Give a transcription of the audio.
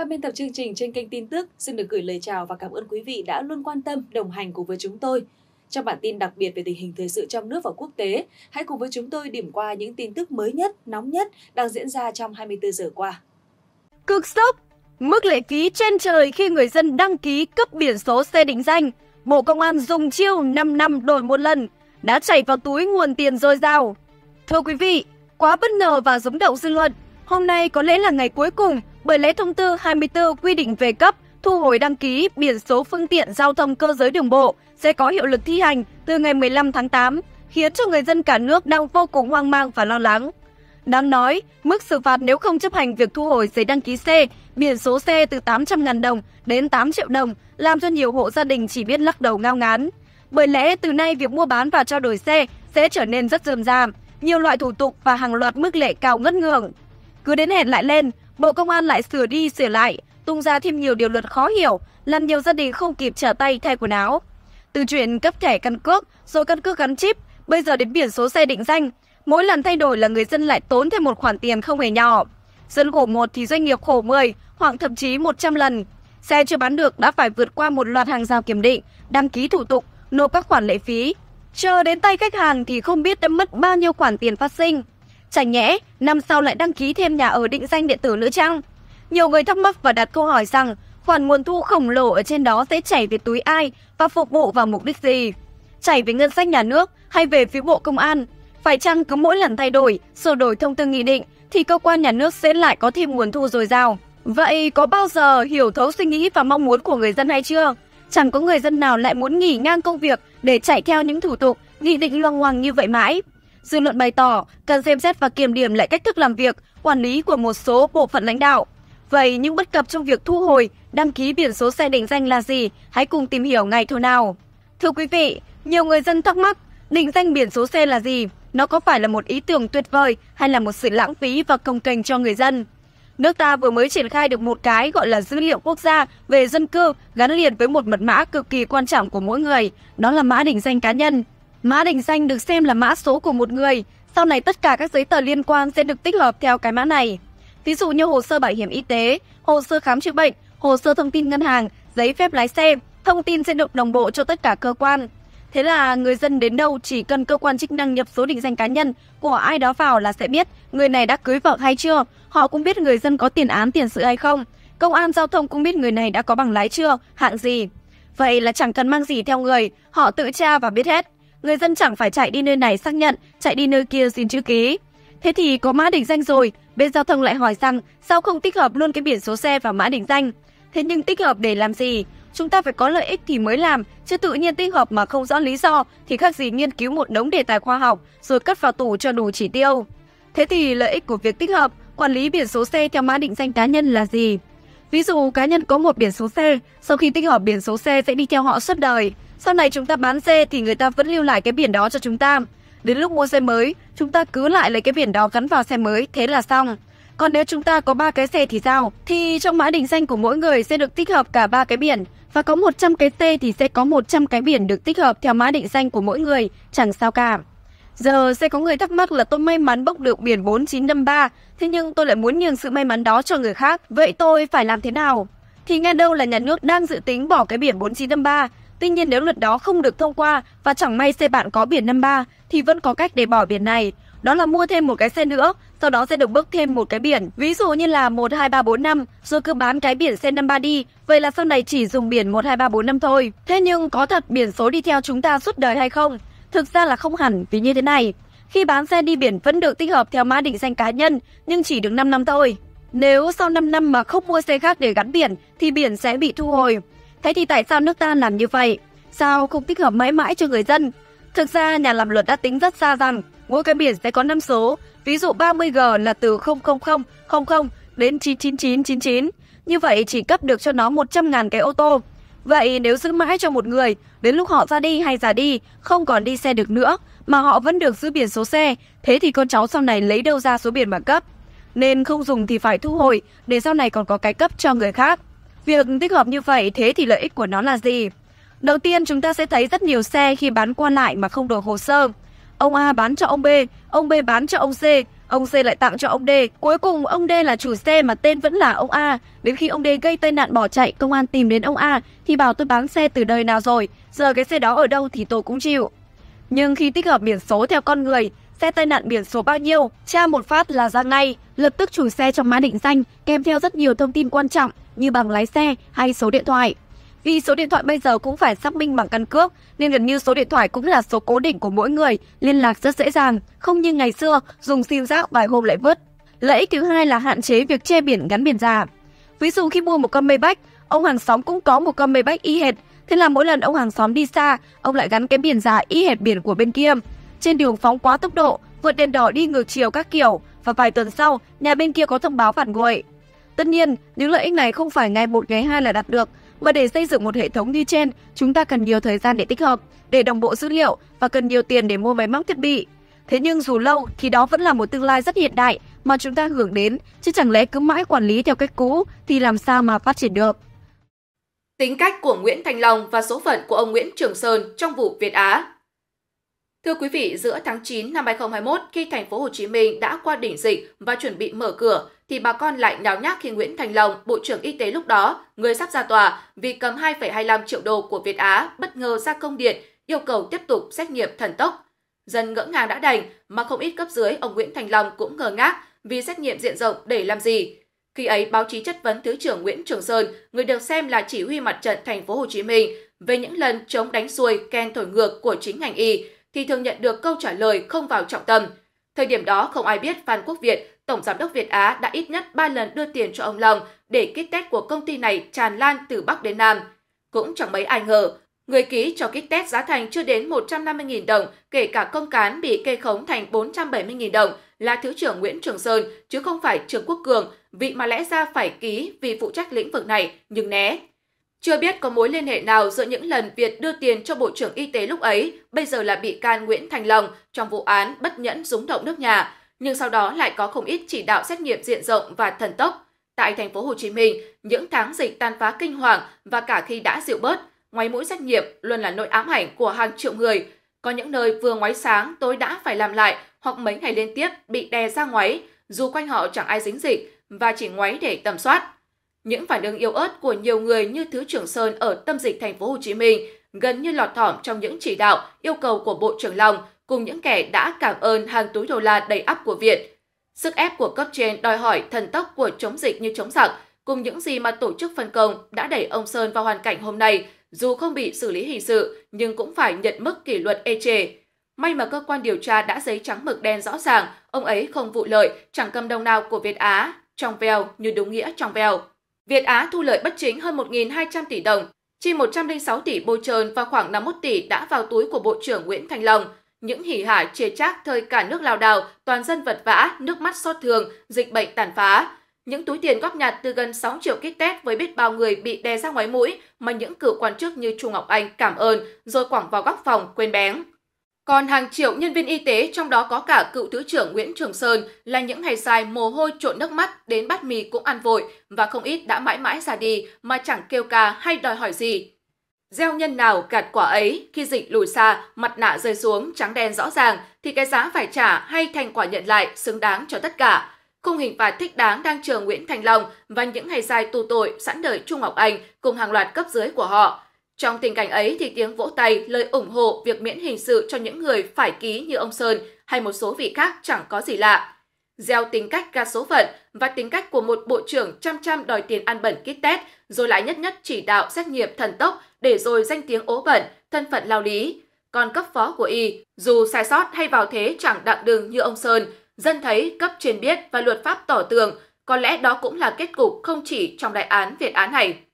Ban biên tập chương trình trên kênh tin tức xin được gửi lời chào và cảm ơn quý vị đã luôn quan tâm, đồng hành cùng với chúng tôi. Trong bản tin đặc biệt về tình hình thời sự trong nước và quốc tế, hãy cùng với chúng tôi điểm qua những tin tức mới nhất, nóng nhất đang diễn ra trong 24 giờ qua. Cực sốc! Mức lệ phí trên trời khi người dân đăng ký cấp biển số xe định danh. Bộ Công an dùng chiêu 5 năm đổi một lần, đã chảy vào túi nguồn tiền dồi dào. Thưa quý vị, quá bất ngờ và giống động dư luận, hôm nay có lẽ là ngày cuối cùng bởi lẽ thông tư 24 quy định về cấp, thu hồi đăng ký biển số phương tiện giao thông cơ giới đường bộ sẽ có hiệu lực thi hành từ ngày 15 tháng 8, khiến cho người dân cả nước đang vô cùng hoang mang và lo lắng. Đáng nói, mức xử phạt nếu không chấp hành việc thu hồi giấy đăng ký xe, biển số xe từ 800.000 đồng đến 8 triệu đồng làm cho nhiều hộ gia đình chỉ biết lắc đầu ngao ngán. Bởi lẽ từ nay việc mua bán và trao đổi xe sẽ trở nên rất dườm rà, nhiều loại thủ tục và hàng loạt mức lệ cao ngất ngưỡng. Cứ đến hẹn lại lên, Bộ Công an lại sửa đi sửa lại, tung ra thêm nhiều điều luật khó hiểu, làm nhiều gia đình không kịp trả tay thay quần áo. Từ chuyện cấp thẻ căn cước, rồi căn cước gắn chip, bây giờ đến biển số xe định danh, mỗi lần thay đổi là người dân lại tốn thêm một khoản tiền không hề nhỏ. Dân khổ một thì doanh nghiệp khổ 10, hoặc thậm chí 100 lần. Xe chưa bán được đã phải vượt qua một loạt hàng rào kiểm định, đăng ký thủ tục, nộp các khoản lệ phí. Chờ đến tay khách hàng thì không biết đã mất bao nhiêu khoản tiền phát sinh. Chẳng nhẽ, năm sau lại đăng ký thêm nhà ở định danh điện tử nữa chăng? Nhiều người thắc mắc và đặt câu hỏi rằng khoản nguồn thu khổng lồ ở trên đó sẽ chảy về túi ai và phục vụ vào mục đích gì? Chảy về ngân sách nhà nước hay về phía Bộ Công an? Phải chăng cứ mỗi lần thay đổi, sửa đổi thông tư nghị định thì cơ quan nhà nước sẽ lại có thêm nguồn thu dồi dào? Vậy có bao giờ hiểu thấu suy nghĩ và mong muốn của người dân hay chưa? Chẳng có người dân nào lại muốn nghỉ ngang công việc để chạy theo những thủ tục, nghị định loang hoàng như vậy mãi. Dư luận bày tỏ cần xem xét và kiểm điểm lại cách thức làm việc, quản lý của một số bộ phận lãnh đạo. Vậy những bất cập trong việc thu hồi, đăng ký biển số xe định danh là gì? Hãy cùng tìm hiểu ngay thôi nào. Thưa quý vị, nhiều người dân thắc mắc định danh biển số xe là gì? Nó có phải là một ý tưởng tuyệt vời hay là một sự lãng phí và công kênh cho người dân? Nước ta vừa mới triển khai được một cái gọi là dữ liệu quốc gia về dân cư gắn liền với một mật mã cực kỳ quan trọng của mỗi người, đó là mã định danh cá nhân. Mã định danh được xem là mã số của một người, sau này tất cả các giấy tờ liên quan sẽ được tích hợp theo cái mã này. Ví dụ như hồ sơ bảo hiểm y tế, hồ sơ khám chữa bệnh, hồ sơ thông tin ngân hàng, giấy phép lái xe, thông tin sẽ được đồng bộ cho tất cả cơ quan. Thế là người dân đến đâu chỉ cần cơ quan chức năng nhập số định danh cá nhân của ai đó vào là sẽ biết người này đã cưới vợ hay chưa, họ cũng biết người dân có tiền án tiền sự hay không, công an giao thông cũng biết người này đã có bằng lái chưa, hạng gì. Vậy là chẳng cần mang gì theo người, họ tự tra và biết hết người dân chẳng phải chạy đi nơi này xác nhận, chạy đi nơi kia xin chữ ký. Thế thì có mã định danh rồi, bên giao thông lại hỏi rằng sao không tích hợp luôn cái biển số xe và mã định danh. Thế nhưng tích hợp để làm gì? Chúng ta phải có lợi ích thì mới làm, chứ tự nhiên tích hợp mà không rõ lý do thì khác gì nghiên cứu một đống đề tài khoa học rồi cất vào tủ cho đủ chỉ tiêu. Thế thì lợi ích của việc tích hợp, quản lý biển số xe theo mã định danh cá nhân là gì? Ví dụ cá nhân có một biển số xe, sau khi tích hợp biển số xe sẽ đi theo họ suốt đời. Sau này chúng ta bán xe thì người ta vẫn lưu lại cái biển đó cho chúng ta. Đến lúc mua xe mới, chúng ta cứ lại lấy cái biển đó gắn vào xe mới, thế là xong. Còn nếu chúng ta có ba cái xe thì sao? Thì trong mã định danh của mỗi người sẽ được tích hợp cả ba cái biển và có 100 cái xe thì sẽ có 100 cái biển được tích hợp theo mã định danh của mỗi người, chẳng sao cả. Giờ sẽ có người thắc mắc là tôi may mắn bốc được biển 4953, thế nhưng tôi lại muốn nhường sự may mắn đó cho người khác. Vậy tôi phải làm thế nào? Thì nghe đâu là nhà nước đang dự tính bỏ cái biển 4953. Tuy nhiên nếu luật đó không được thông qua và chẳng may xe bạn có biển 53 thì vẫn có cách để bỏ biển này. Đó là mua thêm một cái xe nữa, sau đó sẽ được bước thêm một cái biển. Ví dụ như là 12345 rồi cứ bán cái biển xe 53 đi. Vậy là sau này chỉ dùng biển 12345 thôi. Thế nhưng có thật biển số đi theo chúng ta suốt đời hay không? Thực ra là không hẳn vì như thế này, khi bán xe đi biển vẫn được tích hợp theo mã định danh cá nhân nhưng chỉ được 5 năm thôi. Nếu sau 5 năm mà không mua xe khác để gắn biển thì biển sẽ bị thu hồi. Thế thì tại sao nước ta làm như vậy? Sao không tích hợp mãi mãi cho người dân? Thực ra nhà làm luật đã tính rất xa rằng mỗi cái biển sẽ có năm số, ví dụ 30G là từ 000, 00 đến 99999. Như vậy chỉ cấp được cho nó 100.000 cái ô tô. Vậy nếu giữ mãi cho một người, đến lúc họ ra đi hay già đi, không còn đi xe được nữa, mà họ vẫn được giữ biển số xe, thế thì con cháu sau này lấy đâu ra số biển mà cấp? Nên không dùng thì phải thu hồi, để sau này còn có cái cấp cho người khác. Việc tích hợp như vậy, thế thì lợi ích của nó là gì? Đầu tiên chúng ta sẽ thấy rất nhiều xe khi bán qua lại mà không đổi hồ sơ. Ông A bán cho ông B, ông B bán cho ông C, Ông C lại tặng cho ông D. Cuối cùng ông D là chủ xe mà tên vẫn là ông A. Đến khi ông D gây tai nạn bỏ chạy, công an tìm đến ông A thì bảo tôi bán xe từ đời nào rồi, giờ cái xe đó ở đâu thì tôi cũng chịu. Nhưng khi tích hợp biển số theo con người, xe tai nạn biển số bao nhiêu, tra một phát là ra ngay, lập tức chủ xe trong mã định danh kèm theo rất nhiều thông tin quan trọng như bằng lái xe hay số điện thoại. Vì số điện thoại bây giờ cũng phải xác minh bằng căn cước, nên gần như số điện thoại cũng là số cố định của mỗi người, liên lạc rất dễ dàng, không như ngày xưa dùng sim giác vài hôm lại vứt. Lợi ích thứ hai là hạn chế việc che biển gắn biển giả. Ví dụ khi mua một con Maybach, ông hàng xóm cũng có một con Maybach y hệt, thế là mỗi lần ông hàng xóm đi xa, ông lại gắn cái biển giả y hệt biển của bên kia. Trên đường phóng quá tốc độ, vượt đèn đỏ đi ngược chiều các kiểu và vài tuần sau, nhà bên kia có thông báo phản nguội. Tất nhiên, những lợi ích này không phải ngày một ngày hai là đạt được, và để xây dựng một hệ thống như trên, chúng ta cần nhiều thời gian để tích hợp, để đồng bộ dữ liệu và cần nhiều tiền để mua máy móc thiết bị. Thế nhưng dù lâu thì đó vẫn là một tương lai rất hiện đại mà chúng ta hưởng đến, chứ chẳng lẽ cứ mãi quản lý theo cách cũ thì làm sao mà phát triển được. Tính cách của Nguyễn Thành Long và số phận của ông Nguyễn Trường Sơn trong vụ Việt Á Thưa quý vị, giữa tháng 9 năm 2021 khi thành phố Hồ Chí Minh đã qua đỉnh dịch và chuẩn bị mở cửa thì bà con lại nháo nhác khi Nguyễn Thành Long, Bộ trưởng Y tế lúc đó, người sắp ra tòa vì cầm 2,25 triệu đô của Việt Á bất ngờ ra công điện yêu cầu tiếp tục xét nghiệm thần tốc. Dân ngỡ ngàng đã đành mà không ít cấp dưới ông Nguyễn Thành Long cũng ngờ ngác vì xét nghiệm diện rộng để làm gì. Khi ấy báo chí chất vấn Thứ trưởng Nguyễn Trường Sơn, người được xem là chỉ huy mặt trận thành phố Hồ Chí Minh về những lần chống đánh xuôi ken thổi ngược của chính ngành y thì thường nhận được câu trả lời không vào trọng tâm. Thời điểm đó không ai biết Phan Quốc Việt Tổng Giám đốc Việt Á đã ít nhất 3 lần đưa tiền cho ông Long để kích test của công ty này tràn lan từ Bắc đến Nam. Cũng chẳng mấy ai ngờ, người ký cho kích test giá thành chưa đến 150.000 đồng, kể cả công cán bị kê khống thành 470.000 đồng là Thứ trưởng Nguyễn Trường Sơn, chứ không phải Trường Quốc Cường, vị mà lẽ ra phải ký vì phụ trách lĩnh vực này, nhưng né. Chưa biết có mối liên hệ nào giữa những lần Việt đưa tiền cho Bộ trưởng Y tế lúc ấy, bây giờ là bị can Nguyễn Thành Long trong vụ án bất nhẫn rúng động nước nhà, nhưng sau đó lại có không ít chỉ đạo xét nghiệm diện rộng và thần tốc. Tại thành phố Hồ Chí Minh, những tháng dịch tan phá kinh hoàng và cả khi đã dịu bớt, ngoáy mũi xét nghiệm luôn là nỗi ám ảnh của hàng triệu người. Có những nơi vừa ngoáy sáng tối đã phải làm lại hoặc mấy ngày liên tiếp bị đè ra ngoáy, dù quanh họ chẳng ai dính dịch và chỉ ngoáy để tầm soát. Những phản ứng yếu ớt của nhiều người như Thứ trưởng Sơn ở tâm dịch thành phố Hồ Chí Minh gần như lọt thỏm trong những chỉ đạo, yêu cầu của Bộ trưởng Long cùng những kẻ đã cảm ơn hàng túi đô la đầy ắp của Việt. Sức ép của cấp trên đòi hỏi thần tốc của chống dịch như chống giặc, cùng những gì mà tổ chức phân công đã đẩy ông Sơn vào hoàn cảnh hôm nay, dù không bị xử lý hình sự nhưng cũng phải nhận mức kỷ luật ê chề. May mà cơ quan điều tra đã giấy trắng mực đen rõ ràng, ông ấy không vụ lợi, chẳng cầm đồng nào của Việt Á, trong veo như đúng nghĩa trong veo. Việt Á thu lợi bất chính hơn 1.200 tỷ đồng, chi 106 tỷ bôi trơn và khoảng 51 tỷ đã vào túi của Bộ trưởng Nguyễn Thành Long – những hỉ hả chia chác thời cả nước lao đảo, toàn dân vật vã, nước mắt xót thường, dịch bệnh tàn phá. Những túi tiền góp nhặt từ gần 6 triệu kích tết với biết bao người bị đè ra ngoái mũi mà những cựu quan chức như Trung Ngọc Anh cảm ơn rồi quẳng vào góc phòng quên bén. Còn hàng triệu nhân viên y tế, trong đó có cả cựu Thứ trưởng Nguyễn Trường Sơn, là những ngày dài mồ hôi trộn nước mắt đến bát mì cũng ăn vội và không ít đã mãi mãi ra đi mà chẳng kêu ca hay đòi hỏi gì. Gieo nhân nào gặt quả ấy, khi dịch lùi xa, mặt nạ rơi xuống trắng đen rõ ràng thì cái giá phải trả hay thành quả nhận lại xứng đáng cho tất cả. Khung hình phạt thích đáng đang chờ Nguyễn Thành Long và những ngày dài tù tội sẵn đợi Trung Ngọc Anh cùng hàng loạt cấp dưới của họ. Trong tình cảnh ấy thì tiếng vỗ tay, lời ủng hộ việc miễn hình sự cho những người phải ký như ông Sơn hay một số vị khác chẳng có gì lạ. Gieo tính cách ca số phận và tính cách của một bộ trưởng chăm chăm đòi tiền ăn bẩn kít tét, rồi lại nhất nhất chỉ đạo xét nghiệm thần tốc để rồi danh tiếng ố bẩn, thân phận lao lý. Còn cấp phó của y, dù sai sót hay vào thế chẳng đặng đường như ông Sơn, dân thấy cấp trên biết và luật pháp tỏ tường, có lẽ đó cũng là kết cục không chỉ trong đại án Việt án này.